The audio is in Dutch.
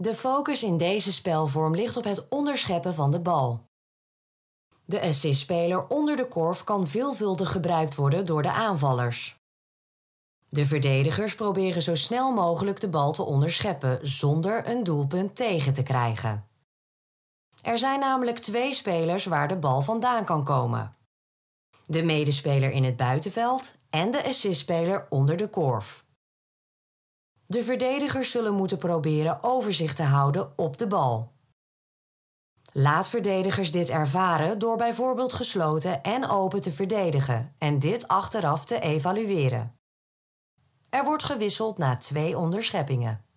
De focus in deze spelvorm ligt op het onderscheppen van de bal. De assistspeler onder de korf kan veelvuldig gebruikt worden door de aanvallers. De verdedigers proberen zo snel mogelijk de bal te onderscheppen zonder een doelpunt tegen te krijgen. Er zijn namelijk twee spelers waar de bal vandaan kan komen. De medespeler in het buitenveld en de assistspeler onder de korf. De verdedigers zullen moeten proberen overzicht te houden op de bal. Laat verdedigers dit ervaren door bijvoorbeeld gesloten en open te verdedigen en dit achteraf te evalueren. Er wordt gewisseld na twee onderscheppingen.